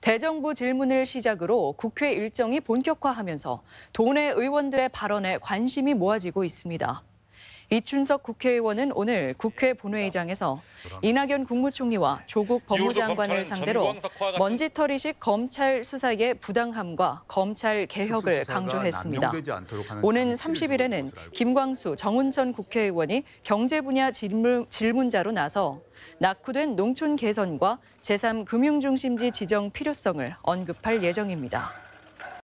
대정부 질문을 시작으로 국회 일정이 본격화하면서 도내 의원들의 발언에 관심이 모아지고 있습니다. 이춘석 국회의원은 오늘 국회 본회의장에서 이낙연 국무총리와 네. 조국 법무장관을 상대로 먼지털이식 검찰 수사의 부당함과 검찰 개혁을 강조했습니다. 오는 30일에는 김광수, 정운천 국회의원이 경제 분야 질문, 질문자로 나서 낙후된 농촌 개선과 제3 금융중심지 지정 필요성을 언급할 예정입니다.